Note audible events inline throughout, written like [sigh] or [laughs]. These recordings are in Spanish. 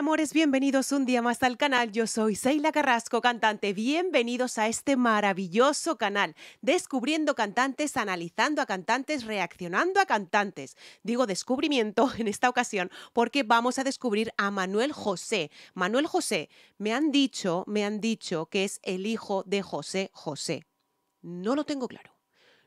amores? Bienvenidos un día más al canal. Yo soy Seila Carrasco, cantante. Bienvenidos a este maravilloso canal, descubriendo cantantes, analizando a cantantes, reaccionando a cantantes. Digo descubrimiento [laughs] en esta ocasión porque vamos a descubrir a Manuel José. Manuel José, me han dicho, me han dicho que es el hijo de José José. No lo tengo claro.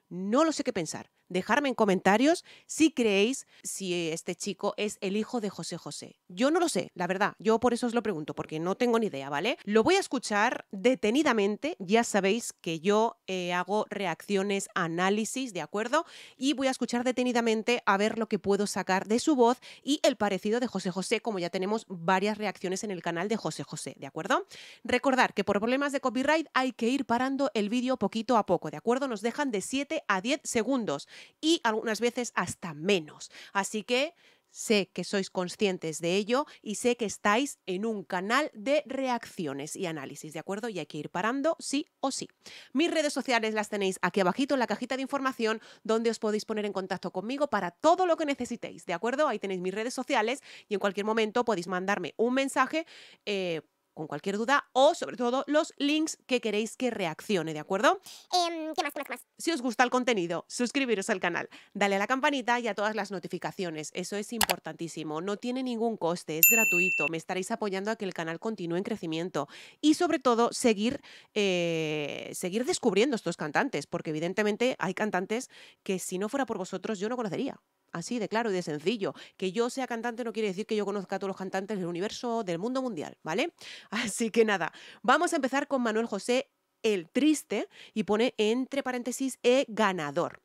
No lo sé qué pensar dejarme en comentarios si creéis si este chico es el hijo de José José. Yo no lo sé, la verdad, yo por eso os lo pregunto, porque no tengo ni idea, ¿vale? Lo voy a escuchar detenidamente, ya sabéis que yo eh, hago reacciones, análisis, ¿de acuerdo? Y voy a escuchar detenidamente a ver lo que puedo sacar de su voz y el parecido de José José, como ya tenemos varias reacciones en el canal de José José, ¿de acuerdo? Recordar que por problemas de copyright hay que ir parando el vídeo poquito a poco, ¿de acuerdo? Nos dejan de 7 a 10 segundos y algunas veces hasta menos. Así que Sé que sois conscientes de ello y sé que estáis en un canal de reacciones y análisis, ¿de acuerdo? Y hay que ir parando sí o sí. Mis redes sociales las tenéis aquí abajito en la cajita de información donde os podéis poner en contacto conmigo para todo lo que necesitéis, ¿de acuerdo? Ahí tenéis mis redes sociales y en cualquier momento podéis mandarme un mensaje. Eh, con cualquier duda o, sobre todo, los links que queréis que reaccione, ¿de acuerdo? Em, ¿Qué más, qué más, Si os gusta el contenido, suscribiros al canal, dale a la campanita y a todas las notificaciones. Eso es importantísimo. No tiene ningún coste, es gratuito. Me estaréis apoyando a que el canal continúe en crecimiento y, sobre todo, seguir, eh, seguir descubriendo estos cantantes, porque evidentemente hay cantantes que si no fuera por vosotros yo no conocería así de claro y de sencillo. Que yo sea cantante no quiere decir que yo conozca a todos los cantantes del universo, del mundo mundial, ¿vale? [laughs] Así que nada, vamos a empezar con Manuel José el triste y pone entre paréntesis e ganador.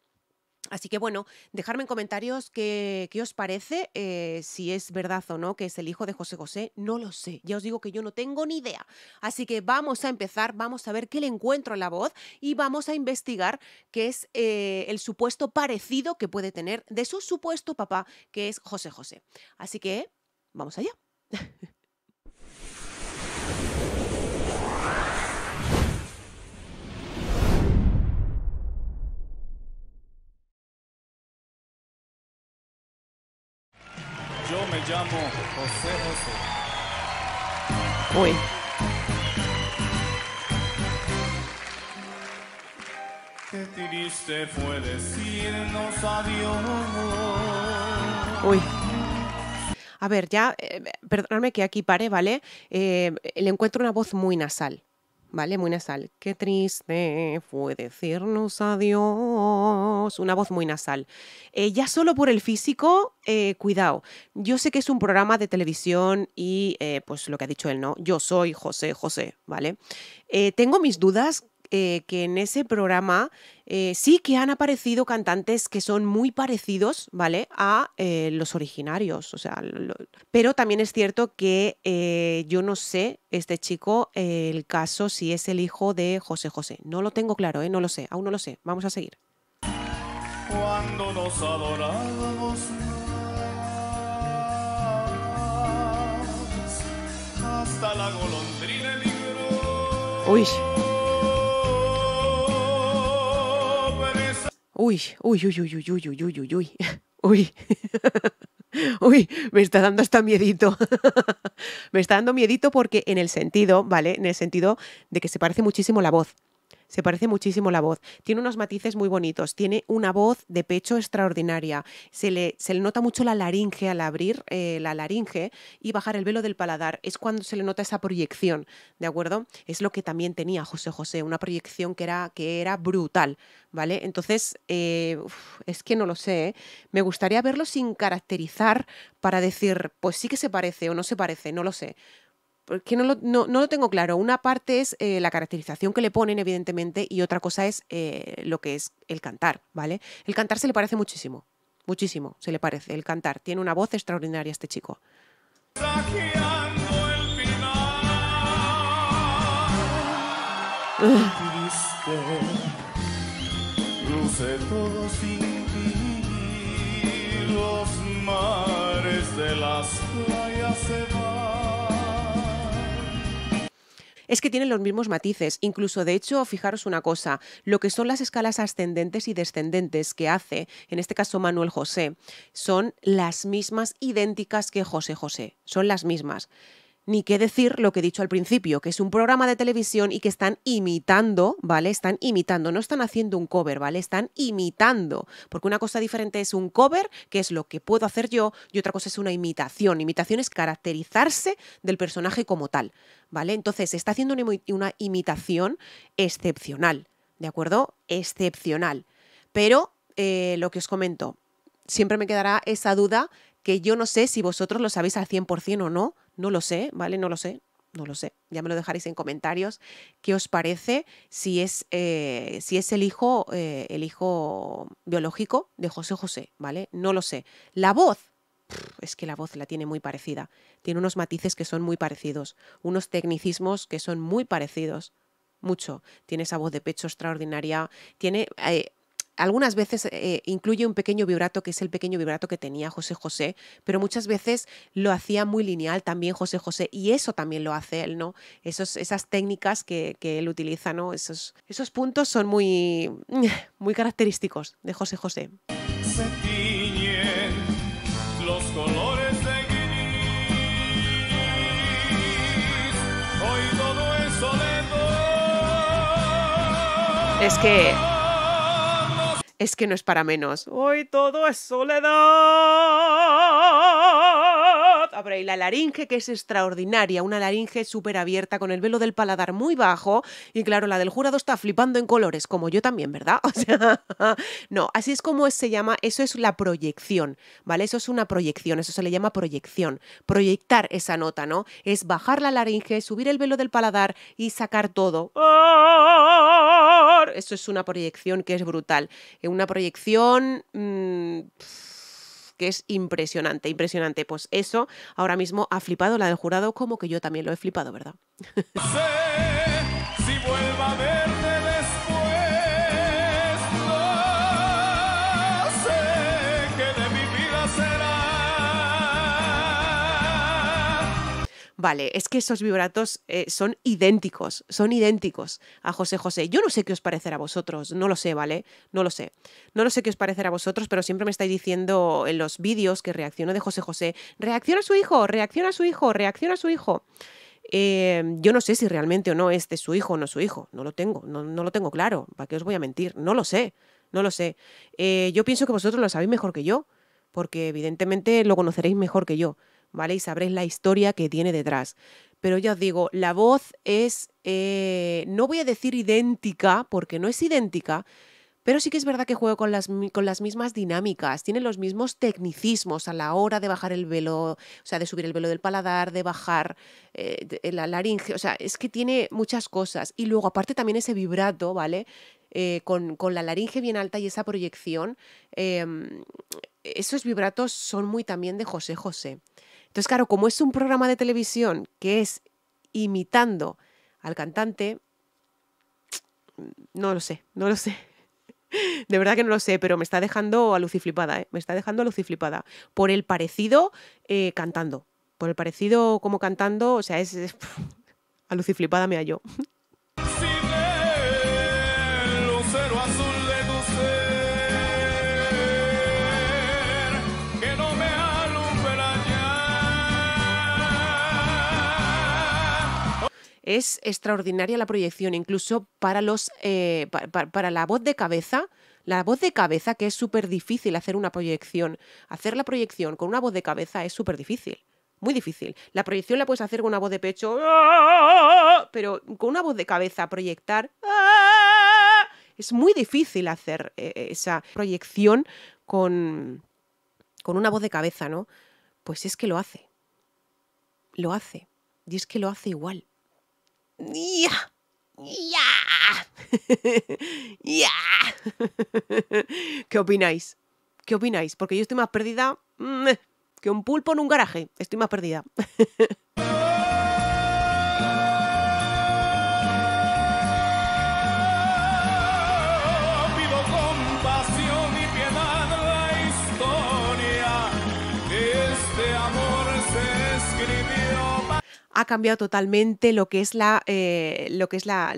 Así que bueno, dejarme en comentarios qué, os parece, eh, si es verdad o no que es el hijo de José José, no lo sé, ya os digo que yo no tengo ni idea. Así que vamos a empezar, vamos a ver qué le encuentro en la voz y vamos a investigar qué es eh, el supuesto parecido que puede tener de su supuesto papá, que es José José. Así que, vamos allá. [laughs] llamo José José. Uy. Qué fue decirnos adiós. Uy. A ver, ya, eh, que aquí pare, ¿vale? Eh, le encuentro una voz muy nasal. ¿vale? Muy nasal. Qué triste fue decirnos adiós. Una voz muy nasal. Eh, ya solo por el físico, eh, cuidado. Yo sé que es un programa de televisión y eh, pues lo que ha dicho él, ¿no? Yo soy José José, ¿vale? tengo mis dudas eh, que en ese programa eh, sí que han aparecido cantantes que son muy parecidos, ¿vale? A eh, los originarios, o sea, pero también es cierto que yo no sé, este chico, el caso si es el hijo de José José. No lo tengo claro, ¿eh? No lo sé, aún no lo sé. Vamos a seguir. Cuando nos hasta la golondrina Uy. Uy, uy, uy, uy, uy, uy, uy, uy, uy. [laughs] Uy. Uy, [laughs] uy, me está dando hasta miedito. [laughs] me está dando miedito porque en el sentido, ¿vale? En el sentido de que se parece muchísimo la voz se parece muchísimo la voz. Tiene unos matices muy bonitos, tiene una voz de pecho extraordinaria. Se le, se le nota mucho la laringe al abrir eh, la laringe y bajar el velo del paladar. Es cuando se le nota esa proyección, ¿de acuerdo? Es lo que también tenía José José, una proyección que era, que era brutal, ¿vale? Entonces, eh, es que no lo sé, ¿eh? me gustaría verlo sin caracterizar para decir, pues sí que se parece o no se parece, no lo sé porque no lo, tengo claro. Una parte es eh, la caracterización que le ponen, evidentemente, y otra cosa es eh, lo que es el cantar, ¿vale? El cantar se le parece muchísimo, muchísimo, se le parece, el cantar. Tiene una voz extraordinaria este chico. todo los mares de las playas se es que tienen los mismos matices. Incluso, de hecho, fijaros una cosa, lo que son las escalas ascendentes y descendentes que hace, en este caso Manuel José, son las mismas idénticas que José José, son las mismas ni qué decir lo que he dicho al principio, que es un programa de televisión y que están imitando, ¿vale? Están imitando, no están haciendo un cover, ¿vale? Están imitando, porque una cosa diferente es un cover, que es lo que puedo hacer yo, y otra cosa es una imitación. Imitación es caracterizarse del personaje como tal, ¿vale? Entonces, se está haciendo una imitación excepcional, ¿de acuerdo? Excepcional. Pero eh, lo que os comento, siempre me quedará esa duda que yo no sé si vosotros lo sabéis al 100% o no, no lo sé, ¿vale? No lo sé, no lo sé, ya me lo dejaréis en comentarios, qué os parece si es, eh, si es el, hijo, eh, el hijo biológico de José José, ¿vale? No lo sé. La voz, es que la voz la tiene muy parecida, tiene unos matices que son muy parecidos, unos tecnicismos que son muy parecidos, mucho. Tiene esa voz de pecho extraordinaria, tiene... Eh, algunas veces eh, incluye un pequeño vibrato, que es el pequeño vibrato que tenía José José, pero muchas veces lo hacía muy lineal también José José, y eso también lo hace él, ¿no? Esos, esas técnicas que, él utiliza, ¿no? Esos, esos puntos son muy, [laughs] muy característicos de José José. los colores es que es que no es para menos. Hoy todo es soledad. Y la laringe, que es extraordinaria, una laringe súper abierta, con el velo del paladar muy bajo. Y claro, la del jurado está flipando en colores, como yo también, ¿verdad? [laughs] O sea, no, así es como se llama, eso es la proyección, ¿vale? Eso es una proyección, eso se le llama proyección. Proyectar esa nota, ¿no? Es bajar la laringe, subir el velo del paladar y sacar todo. Eso es una proyección que es brutal. Eh, una proyección... Mm, que es impresionante, impresionante. Pues eso ahora mismo ha flipado la del jurado como que yo también lo he flipado, ¿verdad? [laughs] si vuelva a ver. Vale, es que esos vibratos eh, son idénticos, son idénticos a José José. Yo no sé qué os parecerá a vosotros, no lo sé, ¿vale? No lo sé. No lo sé qué os parecerá a vosotros, pero siempre me estáis diciendo en los vídeos que reacciono de José José, reacciona a su hijo, reacciona a su hijo, reacciona a su hijo. Eh, yo no sé si realmente o no este es su hijo o no su hijo, no lo tengo, no, lo tengo claro, ¿para qué os voy a mentir? No lo sé, no lo sé. Eh, yo pienso que vosotros lo sabéis mejor que yo, porque evidentemente lo conoceréis mejor que yo. ¿vale? Y sabréis la historia que tiene detrás. Pero ya os digo, la voz es, eh, no voy a decir idéntica, porque no es idéntica, pero sí que es verdad que juego con las, con las mismas dinámicas, tiene los mismos tecnicismos a la hora de bajar el velo, o sea, de subir el velo del paladar, de bajar eh, eh, la laringe, o sea, es que tiene muchas cosas. Y luego, aparte también ese vibrato, ¿vale? con, la laringe bien alta y esa proyección, em, esos vibratos son muy también de José José. Entonces, claro, como es un programa de televisión que es imitando al cantante, mm, no lo sé, no lo sé. [laughs] De verdad que no lo sé, pero me está dejando a Luciflipada, ¿eh? me está dejando a Luciflipada. por el parecido eh, cantando, por el parecido como cantando, o sea, es, [laughs] Lucy flipada me hallo. [laughs] es extraordinaria la proyección, incluso para, los, eh, para la voz de cabeza. La voz de cabeza, que es súper difícil hacer una proyección. Hacer la proyección con una voz de cabeza es súper difícil. Muy difícil. La proyección la puedes hacer con una voz de pecho, pero con una voz de cabeza proyectar es muy difícil hacer eh, esa proyección con, con una voz de cabeza, ¿no? Pues es que lo hace. Lo hace. Y es que lo hace igual. ¡Ya! ¡Ya! ¡Ya! ¿Qué opináis? ¿Qué opináis? Porque yo estoy más perdida mm, que un pulpo en un garaje. Estoy más perdida. ha cambiado totalmente lo que es la, eh, lo que es la,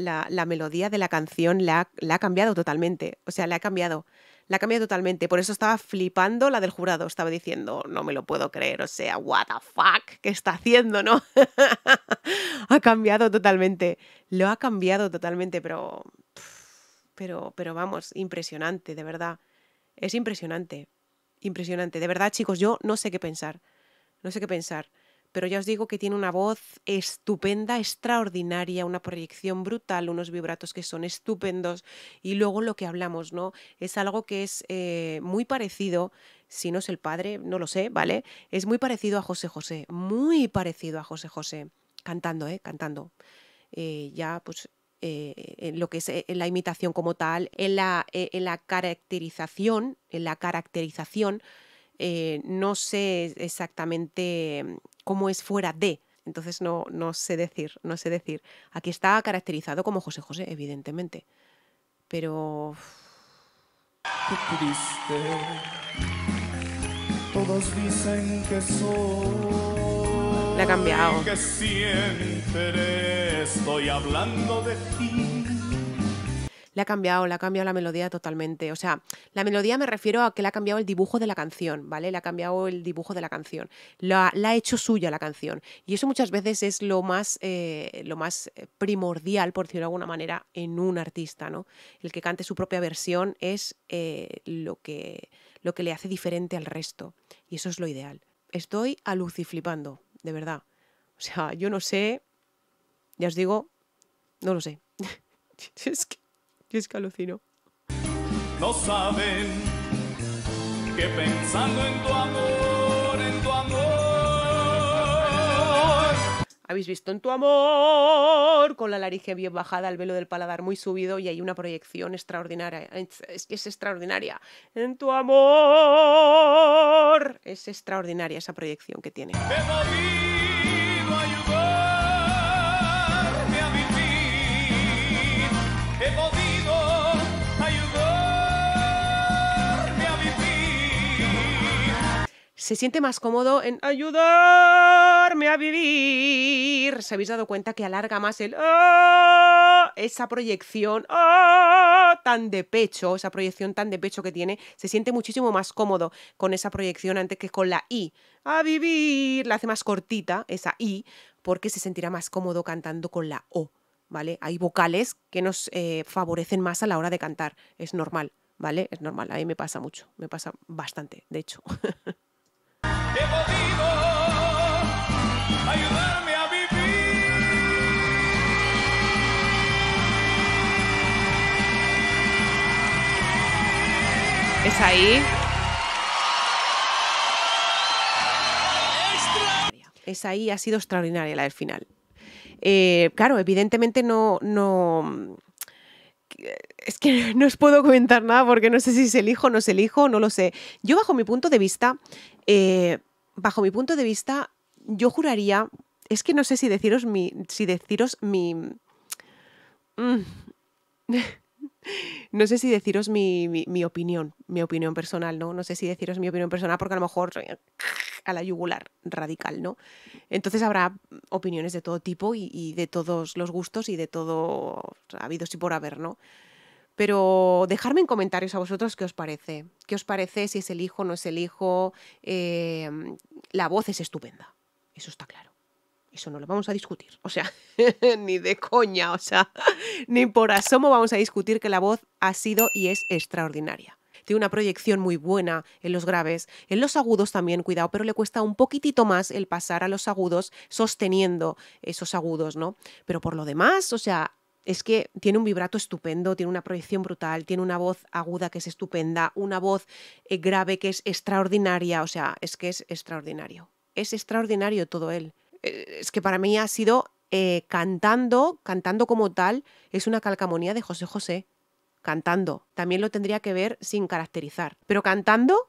melodía de la canción, la, ha cambiado totalmente. O sea, la ha cambiado. La ha cambiado totalmente. Por eso estaba flipando la del jurado. Estaba diciendo, no me lo puedo creer. O sea, what the fuck, ¿qué está haciendo, no? [laughs] ha cambiado totalmente. Lo ha cambiado totalmente, pero. Pero, pero vamos, impresionante, de verdad. Es impresionante. Impresionante. De verdad, chicos, yo no sé qué pensar. No sé qué pensar pero ya os digo que tiene una voz estupenda, extraordinaria, una proyección brutal, unos vibratos que son estupendos y luego lo que hablamos, ¿no? Es algo que es eh, muy parecido, si no es el padre, no lo sé, ¿vale? Es muy parecido a José José, muy parecido a José José, cantando, ¿eh? Cantando. Eh, ya, pues eh, en lo que es la imitación como tal, en la, la caracterización, en la caracterización, no sé exactamente cómo es fuera de. Entonces no, no sé decir, no sé decir. Aquí está caracterizado como José José, evidentemente. Pero. Qué triste. Todos dicen que soy. Le ha cambiado. Que siempre estoy hablando de ti le ha cambiado, le ha cambiado la melodía totalmente. O sea, la melodía me refiero a que le ha cambiado el dibujo de la canción, ¿vale? Le ha cambiado el dibujo de la canción. La, ha hecho suya la canción. Y eso muchas veces es lo más, eh, lo más eh, primordial, por decirlo de alguna manera, en un artista, ¿no? El que cante su propia versión es eh, lo, que, lo que le hace diferente al resto. Y eso es lo ideal. Estoy a flipando, de verdad. O sea, yo no sé, ya os digo, no lo sé. [laughs] es que yo es que alucino. No saben que pensando en tu amor, en tu amor. Habéis visto en tu amor, con la laringe bien bajada, el velo del paladar muy subido y hay una proyección extraordinaria. Es, que es extraordinaria. En tu amor. Es extraordinaria esa proyección que tiene. se siente más cómodo en ayudarme a vivir. ¿Se habéis dado cuenta que alarga más el ah", esa proyección ah", tan de pecho, esa proyección tan de pecho que tiene? Se siente muchísimo más cómodo con esa proyección antes que con la i. A vivir la hace más cortita esa i porque se sentirá más cómodo cantando con la o. ¿Vale? Hay vocales que nos eh, favorecen más a la hora de cantar, es normal, ¿vale? Es normal, a mí me pasa mucho, me pasa bastante, de hecho. [laughs] Es ahí. Es ahí, ha sido extraordinaria la del final. Eh, claro, evidentemente no, no. Es que [laughs] no os puedo comentar nada porque no sé si es el hijo, no es el hijo, no lo sé. Yo, bajo mi punto de vista, eh, bajo mi punto de vista, yo juraría. Es que no sé si deciros mi. si deciros mm, no sé si deciros mi, opinión, mi opinión personal, ¿no? No sé si deciros mi opinión personal porque a lo mejor soy [laughs] a la yugular radical, ¿no? Entonces habrá opiniones de todo tipo y, de todos los gustos y de todo habido y por haber, ¿no? Pero dejarme en comentarios a vosotros qué os parece. ¿Qué os parece si es el hijo, no es el hijo? Eh, la voz es estupenda, eso está claro eso no lo vamos a discutir. O sea, [laughs] ni de coña, o sea, [laughs] ni por asomo vamos a discutir que la voz ha sido y es extraordinaria. Tiene una proyección muy buena en los graves, en los agudos también, cuidado, pero le cuesta un poquitito más el pasar a los agudos sosteniendo esos agudos, ¿no? Pero por lo demás, o sea, es que tiene un vibrato estupendo, tiene una proyección brutal, tiene una voz aguda que es estupenda, una voz eh, grave que es extraordinaria, o sea, es que es extraordinario. Es extraordinario todo él. Eh, es que para mí ha sido eh, cantando, cantando como tal, es una calcamonía de José José. Cantando. También lo tendría que ver sin caracterizar. Pero cantando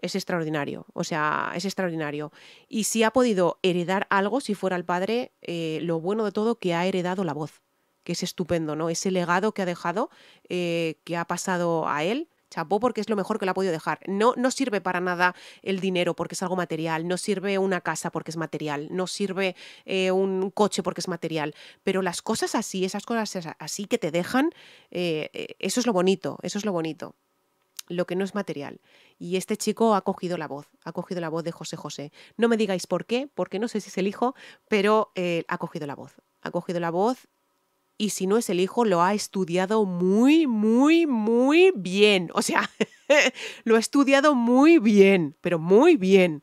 es extraordinario. O sea, es extraordinario. Y si ha podido heredar algo, si fuera el padre, eh, lo bueno de todo que ha heredado la voz que es estupendo, ¿no? Ese legado que ha dejado, que ha pasado a él, chapó porque es lo mejor que la ha podido dejar. No, no sirve para nada el dinero porque es algo material, no sirve una casa porque es material, no sirve eh, un coche porque es material, pero las cosas así, esas cosas así que te dejan, eh, eh, eso es lo bonito, eso es lo bonito lo que no es material. Y este chico ha cogido la voz, ha cogido la voz de José José. No me digáis por qué, porque no sé si es el hijo, pero ha cogido la voz. Ha cogido la voz y si no es el hijo, lo ha estudiado muy, muy, muy bien. O sea, [laughs] lo ha estudiado muy bien, pero muy bien.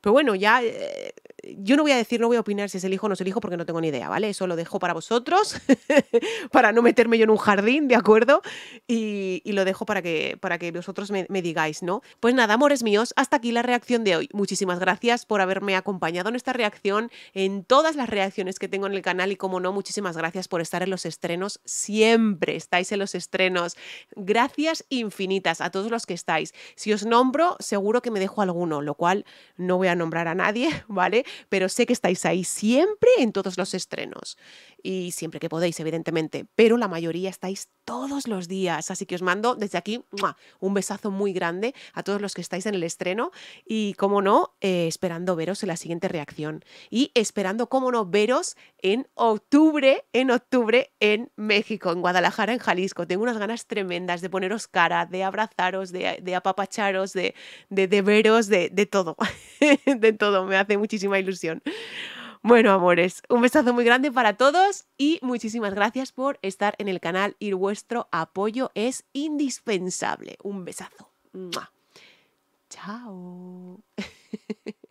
Pero bueno, ya eh, yo no voy a decir, no voy a opinar si es el hijo o no es el hijo porque no tengo ni idea, ¿vale? Eso lo dejo para vosotros, [laughs] para no meterme yo en un jardín, ¿de acuerdo? Y, lo dejo para que, para que vosotros me, me digáis, ¿no? Pues nada, amores míos, hasta aquí la reacción de hoy. Muchísimas gracias por haberme acompañado en esta reacción, en todas las reacciones que tengo en el canal y como no, muchísimas gracias por estar en los estrenos. Siempre estáis en los estrenos. Gracias infinitas a todos los que estáis. Si os nombro, seguro que me dejo alguno, lo cual no voy a nombrar a nadie, [laughs] ¿vale? pero sé que estáis ahí siempre en todos los estrenos y siempre que podéis, evidentemente, pero la mayoría estáis todos los días, así que os mando desde aquí un besazo muy grande a todos los que estáis en el estreno y, como no, eh, esperando veros en la siguiente reacción y esperando, como no, veros en octubre, en octubre en México, en Guadalajara, en Jalisco. Tengo unas ganas tremendas de poneros cara, de abrazaros, de, apapacharos, de, de, veros, de, de todo, [laughs] de todo, me hace muchísima ilusión bueno, amores, un besazo muy grande para todos y muchísimas gracias por estar en el canal y vuestro apoyo es indispensable. Un besazo. Chao. [laughs]